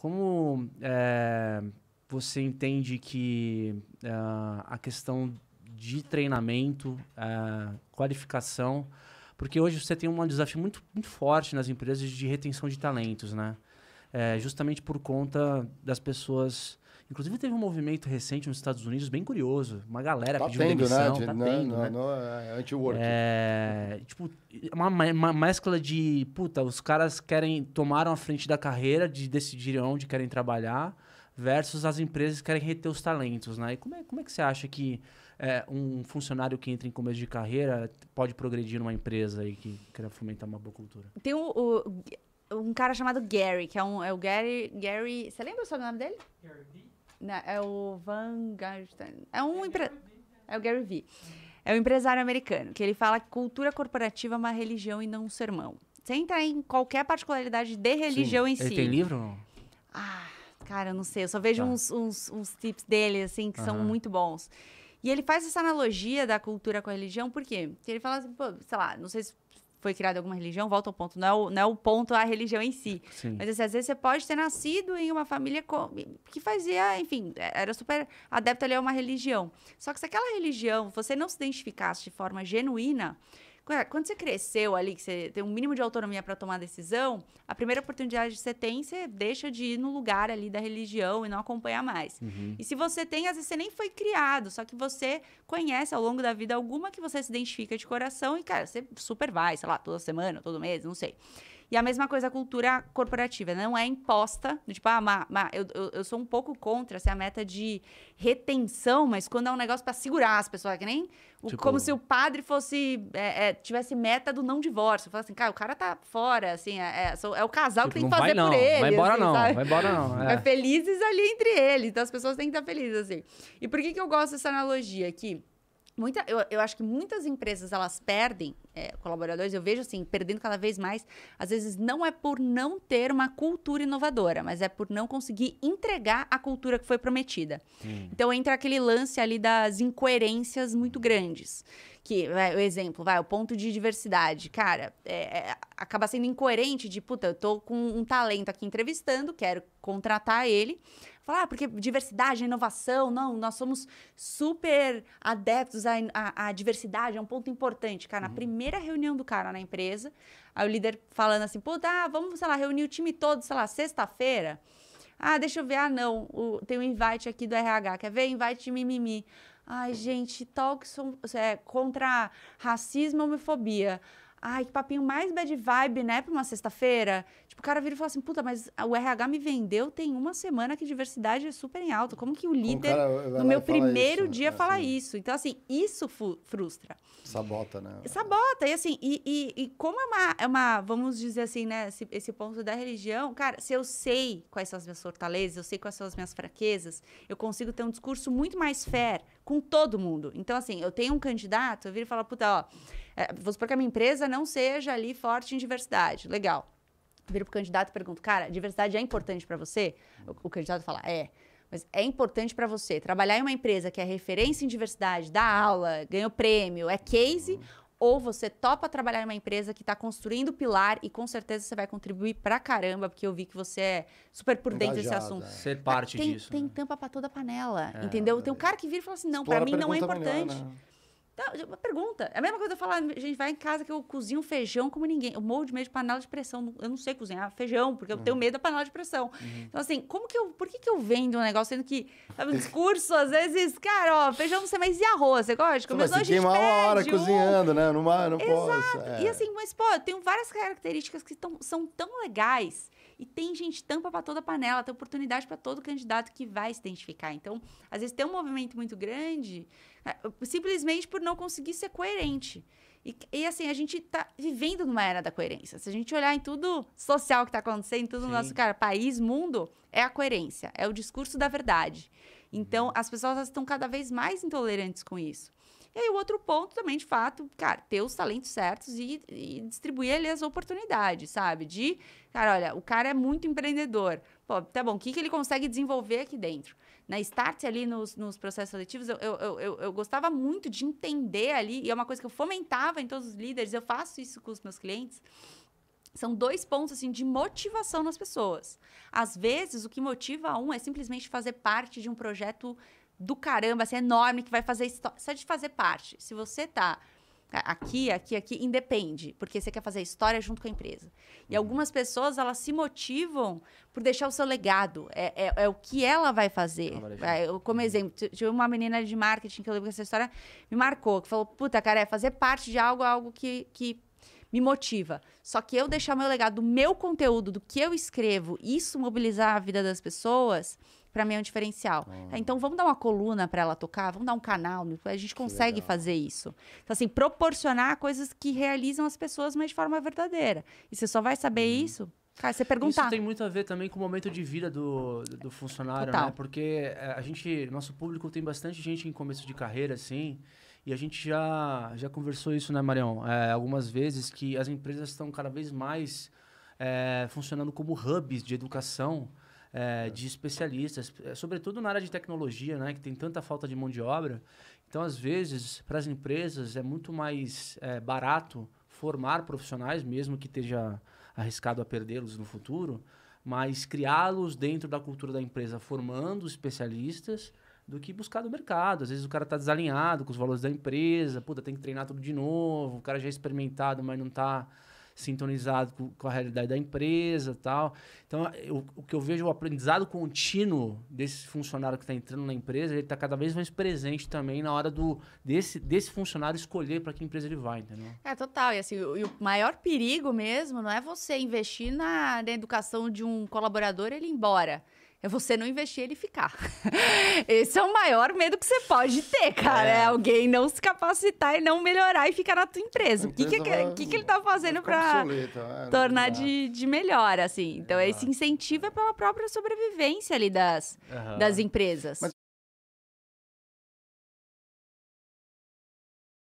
Como é, você entende que eh, a questão de treinamento, eh, qualificação, porque hoje você tem um desafio muito, muito forte nas empresas de retenção de talentos, né? É, justamente por conta das pessoas Inclusive teve um movimento recente nos Estados Unidos bem curioso. Uma galera tá pedindo tendo, né? demissão. Tá né? De, tá não, tendo, não, né? Não, é anti-work. É, tipo, uma, uma mescla de... Puta, os caras querem... Tomaram a frente da carreira de decidir onde querem trabalhar versus as empresas que querem reter os talentos, né? E como é, como é que você acha que é, um funcionário que entra em começo de carreira pode progredir numa empresa e que quer fomentar uma boa cultura? Tem o, o, um cara chamado Gary, que é, um, é o Gary... Gary... Você lembra o sobrenome dele? Gary não, né, é o Van Garten. É um é, né? é o Gary Vee. É um empresário americano, que ele fala que cultura corporativa é uma religião e não um sermão. Sem entrar em qualquer particularidade de religião Sim. em si. Ele tem livro? Não? Ah, cara, eu não sei. Eu só vejo tá. uns, uns, uns, tips dele, assim, que são muito bons. E ele faz essa analogia da cultura com a religião, por quê? Porque ele fala assim, pô, sei lá, não sei se foi criada alguma religião, volta ao ponto, não é o, não é o ponto a religião em si. Sim. Mas assim, às vezes você pode ter nascido em uma família que fazia, enfim, é, era super adepta ali a uma religião. Só que se aquela religião você não se identificasse de forma genuína, quando você cresceu ali, que você tem um mínimo de autonomia para tomar decisão, a primeira oportunidade que você tem, você deixa de ir no lugar ali da religião e não acompanha mais. Uhum. E se você tem, às vezes você nem foi criado, só que você conhece ao longo da vida alguma que você se identifica de coração e, cara, você super vai, sei lá, toda semana, todo mês, não sei. E a mesma coisa a cultura corporativa, não é imposta, tipo, ah, ma, ma, eu, eu, eu, sou um pouco contra assim, a meta de retenção, mas quando é um negócio para segurar as pessoas, que nem o, tipo... como se o padre fosse, é, é, tivesse meta do não divórcio. Fala assim, cara, o cara tá fora, assim, é, é, é o casal tipo, que tem que fazer por ele. Vai embora assim, não, sabe? vai embora não. É, é. felizes ali entre eles, então as pessoas têm que estar felizes, assim. E por que, que eu gosto dessa analogia aqui? muita, eu, eu acho que muitas empresas elas perdem é, colaboradores, eu vejo assim, perdendo cada vez mais. Às vezes não é por não ter uma cultura inovadora, mas é por não conseguir entregar a cultura que foi prometida. Hum. Então entra aquele lance ali das incoerências muito grandes que vai, o exemplo, vai, o ponto de diversidade, cara, é, é, acaba sendo incoerente de, puta, eu tô com um talento aqui entrevistando, quero contratar ele. Falar, ah, porque diversidade, é inovação, não, nós somos super adeptos à, à, à diversidade, é um ponto importante. Cara, uhum. na primeira reunião do cara na empresa, aí o líder falando assim, pô, tá, ah, vamos, sei lá, reunir o time todo, sei lá, sexta-feira. Ah, deixa eu ver, ah, não, o, tem um invite aqui do RH, quer ver? Invite mimimi. Ai, gente, talks é, contra racismo e homofobia. Ai, que papinho mais bad vibe, né? Pra uma sexta-feira. Tipo, o cara vira e fala assim: puta, mas o RH me vendeu tem uma semana que diversidade é super em alta. Como que o líder, no meu primeiro isso, dia, né? é fala assim. isso? Então, assim, isso frustra. Sabota, né? Sabota. E assim, e, e, e como é uma, é uma, vamos dizer assim, né? Esse, esse, ponto da religião, cara, se eu sei quais são as minhas fortalezas, eu sei quais são as minhas fraquezas, eu consigo ter um discurso muito mais fair com todo mundo. Então, assim, eu tenho um candidato, eu viro e falo, puta, ó, é, vou supor que a minha empresa não seja ali forte em diversidade. Legal. viro pro candidato e pergunto, cara, diversidade é importante para você? O, o candidato fala, é. Mas é importante para você trabalhar em uma empresa que é referência em diversidade, dá aula, o prêmio, é case, ou você topa trabalhar em uma empresa que está construindo pilar e com certeza você vai contribuir pra caramba, porque eu vi que você é super por dentro desse assunto. É. Ser parte tem, disso. Tem né? tampa para toda a panela, é, entendeu? Tem um é. cara que vira e fala assim: não, para mim não é importante. Melhor, né? Então, uma pergunta. É a mesma coisa eu falar, a gente, vai em casa que eu cozinho feijão como ninguém. Eu morro de medo de panela de pressão. Eu não sei cozinhar feijão, porque eu uhum. tenho medo da panela de pressão. Uhum. Então, assim, como que eu. Por que, que eu vendo um negócio, sendo que, sabe, um discurso, às vezes, cara, ó, feijão não sei mais e arroz, você gosta? Como mas se queimar uma hora um... cozinhando, né? Não, não Exato. posso. É. E assim, mas, pô, eu tenho várias características que tão, são tão legais e tem gente tampa para toda panela, tem oportunidade para todo candidato que vai se identificar. Então, às vezes tem um movimento muito grande, é, simplesmente por não conseguir ser coerente. E, e, assim, a gente está vivendo numa era da coerência. Se a gente olhar em tudo social que está acontecendo, tudo Sim. no nosso cara, país, mundo, é a coerência, é o discurso da verdade. Então, uhum. as pessoas estão cada vez mais intolerantes com isso. E aí o outro ponto também, de fato, cara, ter os talentos certos e, e distribuir ali as oportunidades, sabe? De, cara, olha, o cara é muito empreendedor. Pô, tá bom, o que, que ele consegue desenvolver aqui dentro? Na Start, ali nos, nos processos seletivos, eu, eu, eu, eu, gostava muito de entender ali, e é uma coisa que eu fomentava em todos os líderes, eu faço isso com os meus clientes, são dois pontos assim de motivação nas pessoas. Às vezes, o que motiva um é simplesmente fazer parte de um projeto do caramba, assim, enorme, que vai fazer história. Só de fazer parte. Se você tá aqui, aqui, aqui, independe, porque você quer fazer história junto com a empresa. E uhum. algumas pessoas, elas se motivam por deixar o seu legado, é, é, é o que ela vai fazer. eu, como exemplo, tive uma menina de marketing que eu lembro que essa história me marcou, que falou, puta, cara, é fazer parte de algo, algo que, que me motiva. Só que eu deixar meu legado, meu conteúdo, do que eu escrevo, isso mobilizar a vida das pessoas para mim é um diferencial. Hum. Então vamos dar uma coluna para ela tocar, vamos dar um canal, a gente consegue fazer isso. Então assim, proporcionar coisas que realizam as pessoas, mas de forma verdadeira. E você só vai saber hum. isso Cara, você perguntar. Isso tem muito a ver também com o momento de vida do, do, funcionário, Total. né? Porque eh, a gente, nosso público tem bastante gente em começo de carreira, assim, e a gente já, já conversou isso, né, Marião? É, algumas vezes que as empresas estão cada vez mais é, funcionando como hubs de educação, é, de especialistas, é, sobretudo na área de tecnologia, né, que tem tanta falta de mão de obra. Então, às vezes, para as empresas é muito mais é, barato formar profissionais, mesmo que esteja arriscado a perdê-los no futuro, mas criá-los dentro da cultura da empresa, formando especialistas, do que buscar do mercado. Às vezes o cara está desalinhado com os valores da empresa, puta, tem que treinar tudo de novo, o cara já é experimentado, mas não está sintonizado com, com a realidade da empresa tal. Então, eu, o que eu vejo, é o aprendizado contínuo desse funcionário que está entrando na empresa, ele está cada vez mais presente também na hora do, desse, desse funcionário escolher para que empresa ele vai, entendeu? É, total. E, assim, o, e o maior perigo mesmo não é você investir na, na educação de um colaborador ele ir embora é você não investir ele ficar. Esse é o maior medo que você pode ter, cara. É, é alguém não se capacitar e não melhorar e ficar na tua empresa. O que, que, vai, que, que, ele tá fazendo para é, tornar de, de melhor, assim? Então, é. esse incentivo é pela própria sobrevivência ali das, das empresas. Mas